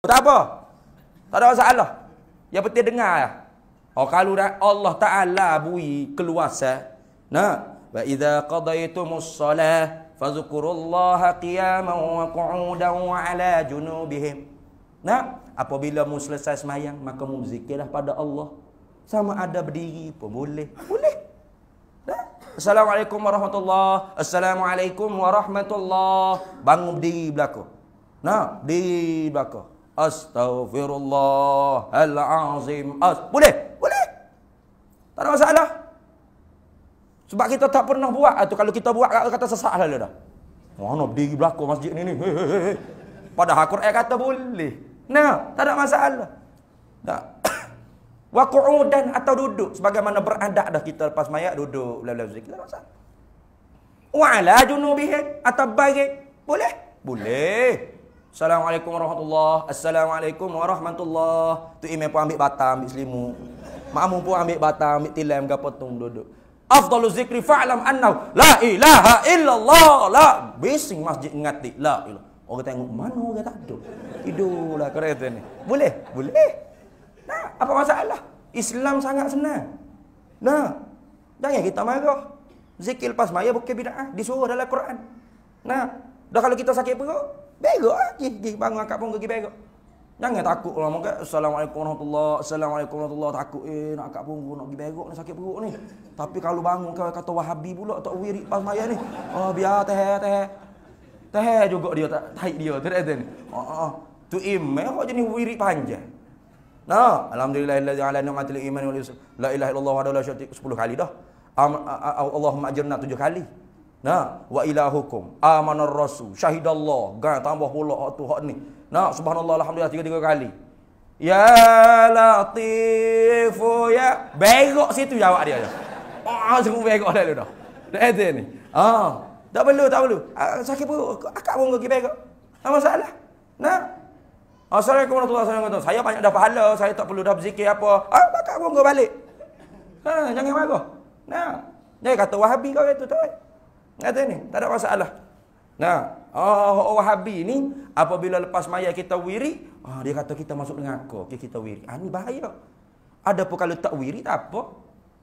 Tak apa. Tak ada masalah. Yang penting dengar. Lah. Oh kalau dah Allah Taala bui keluasa. Nah, wa idza qadaytumus salah fadhkurullaha qiyaman wa qu'udan wa ala junubihim. Nah, apabila mu selesai sembahyang maka mu zikirlah pada Allah. Sama ada berdiri pun boleh. Boleh. Nah. Assalamualaikum warahmatullahi Assalamualaikum warahmatullahi Bangun berdiri belakang. Nah, berdiri belakang. Astaghfirullahalazim. As boleh? Boleh. Tak ada masalah. Sebab kita tak pernah buat. Atau ah, kalau kita buat, kata sesak lah dah. Mana berdiri belakang masjid ni ni? Padahal Quran kata boleh. Nah, tak ada masalah. Tak. Waku'udan atau duduk. Sebagaimana beradak dah kita lepas mayat, duduk. Bila -bila -bila. Kita tak masalah. Wa'ala junubihin atau bagi. Boleh. Boleh. Assalamualaikum warahmatullahi Assalamualaikum warahmatullahi Tu imam pun ambil batang, ambil selimut. Makmu pun ambil batang, ambil tilam ke potong duduk. Afdalu zikri fa'lam anna la ilaha illallah. La bising masjid ngati la ilah. Orang tengok mana orang tak tidur. Tidurlah kereta ni. Boleh? Boleh. Nah, apa masalah? Islam sangat senang. Nah. Jangan kita marah. Zikir lepas maya bukan bid'ah, disuruh dalam Quran. Nah. Dah kalau kita sakit perut, berak lah. Gih, gih, bangun angkat pun, gih, berak. Jangan takut orang mungkin. Assalamualaikum warahmatullahi Assalamualaikum warahmatullahi Takut eh nak angkat punggung. Nak pergi berok ni sakit perut ni. Tapi kalau bangun kau kata wahabi pula. Tak wirik pas maya ni. Oh biar teh teh. Teh juga dia tak taik dia. Tidak ada ni. Oh, oh. Tu im. Eh kau jenis wirik panjang. Nah. Alhamdulillah. Alhamdulillah. Alhamdulillah. Alhamdulillah. Alhamdulillah. Alhamdulillah. Alhamdulillah. Alhamdulillah. kali dah. Allahumma Alhamdulillah. Alhamdulillah. kali. Nah, wa ilahukum. Amanar rasul. Syahidallah. Gan tambah pula hak tu hak ni. Nah, subhanallah alhamdulillah tiga-tiga kali. Ya latif oh, ya. Berok situ jawab dia. Ah, oh, sungguh berok dah lu dah. Dah ada ni. Ah, oh, tak perlu, tak perlu. Ah, sakit pun, akak pun pergi berok. Tak masalah. Nah. Assalamualaikum warahmatullahi wabarakatuh. Saya banyak dah pahala, saya tak perlu dah berzikir apa. Ah, akak pun balik. Ha, jangan marah. Nah. dia kata wahabi kau itu tu. Kata ni, tak ada masalah. Nah, ah, oh, oh habi ni, apabila lepas maya kita wiri, oh, dia kata kita masuk dengan aku. Okay, kita wiri. Ah, ni bahaya. Ada pun kalau tak wiri, tak apa.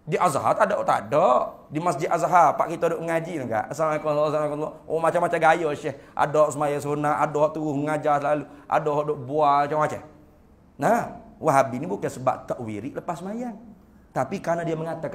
Di Azhar tak ada, oh, tak ada. Di Masjid Azhar, Pak kita duduk mengaji ke? Assalamualaikum, Assalamualaikum. Oh, macam-macam gaya, Syekh. Ada semaya sunnah, ada orang turun mengajar selalu. Ada orang duduk buah, macam-macam. Nah, Wahabi ni bukan sebab tak wiri lepas maya, Tapi karena dia mengatakan,